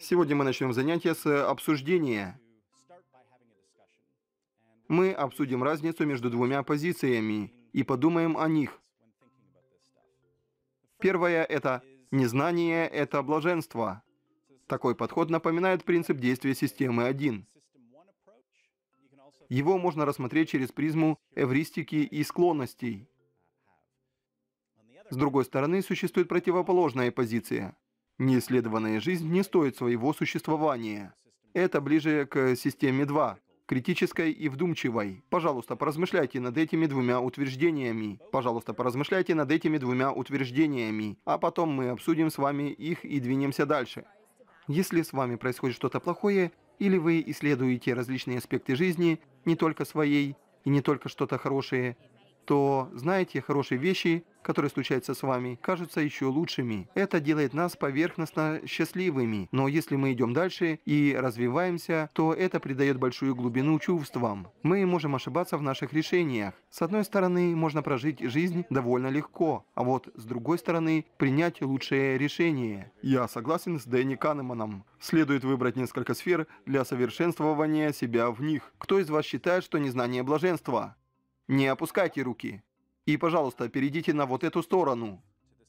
Сегодня мы начнем занятие с э, обсуждения. Мы обсудим разницу между двумя позициями и подумаем о них. Первое – это незнание – это блаженство. Такой подход напоминает принцип действия системы 1. Его можно рассмотреть через призму эвристики и склонностей. С другой стороны, существует противоположная позиция. Неисследованная жизнь не стоит своего существования. Это ближе к системе 2, критической и вдумчивой. Пожалуйста, поразмышляйте над этими двумя утверждениями. Пожалуйста, поразмышляйте над этими двумя утверждениями, а потом мы обсудим с вами их и двинемся дальше. Если с вами происходит что-то плохое, или вы исследуете различные аспекты жизни, не только своей, и не только что-то хорошее, то, знаете, хорошие вещи, которые случаются с вами, кажутся еще лучшими. Это делает нас поверхностно счастливыми, но если мы идем дальше и развиваемся, то это придает большую глубину чувствам. Мы можем ошибаться в наших решениях. С одной стороны, можно прожить жизнь довольно легко, а вот с другой стороны, принять лучшее решение. Я согласен с Дэнни Канеманом. Следует выбрать несколько сфер для совершенствования себя в них. Кто из вас считает, что незнание блаженства? Не опускайте руки. И, пожалуйста, перейдите на вот эту сторону.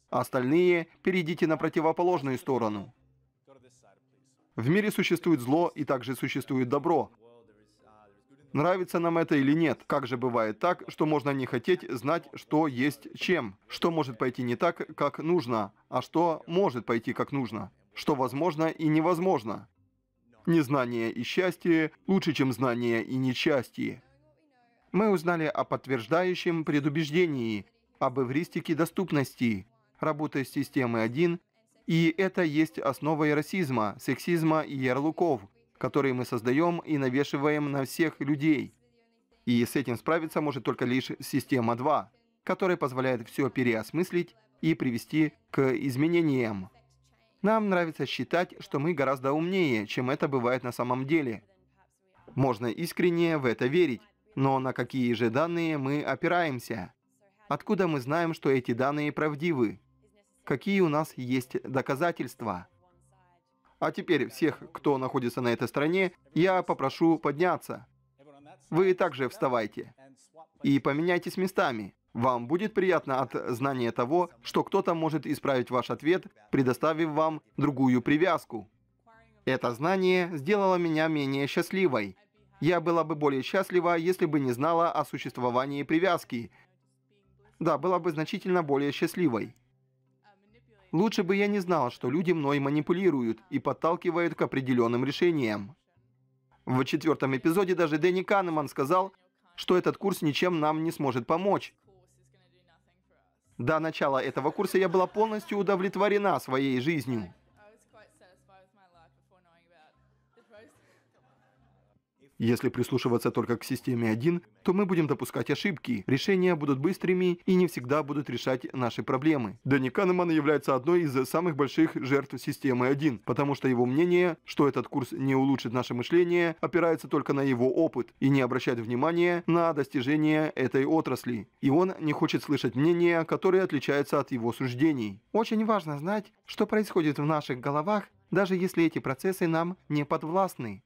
Остальные перейдите на противоположную сторону. В мире существует зло и также существует добро. Нравится нам это или нет? Как же бывает так, что можно не хотеть знать, что есть чем? Что может пойти не так, как нужно, а что может пойти как нужно? Что возможно и невозможно? Незнание и счастье лучше, чем знание и несчастье мы узнали о подтверждающем предубеждении, об эвристике доступности, работы системы 1, и это есть основой расизма, сексизма и ярлуков, которые мы создаем и навешиваем на всех людей. И с этим справиться может только лишь система 2, которая позволяет все переосмыслить и привести к изменениям. Нам нравится считать, что мы гораздо умнее, чем это бывает на самом деле. Можно искренне в это верить, но на какие же данные мы опираемся? Откуда мы знаем, что эти данные правдивы? Какие у нас есть доказательства? А теперь всех, кто находится на этой стороне, я попрошу подняться. Вы также вставайте и поменяйтесь местами. Вам будет приятно от знания того, что кто-то может исправить ваш ответ, предоставив вам другую привязку. Это знание сделало меня менее счастливой, я была бы более счастлива, если бы не знала о существовании привязки. Да, была бы значительно более счастливой. Лучше бы я не знал, что люди мной манипулируют и подталкивают к определенным решениям. В четвертом эпизоде даже Дэнни Канеман сказал, что этот курс ничем нам не сможет помочь. До начала этого курса я была полностью удовлетворена своей жизнью. Если прислушиваться только к системе 1, то мы будем допускать ошибки, решения будут быстрыми и не всегда будут решать наши проблемы. Дэнни Канеман является одной из самых больших жертв системы 1, потому что его мнение, что этот курс не улучшит наше мышление, опирается только на его опыт и не обращает внимания на достижения этой отрасли. И он не хочет слышать мнения, которое отличается от его суждений. Очень важно знать, что происходит в наших головах, даже если эти процессы нам не подвластны.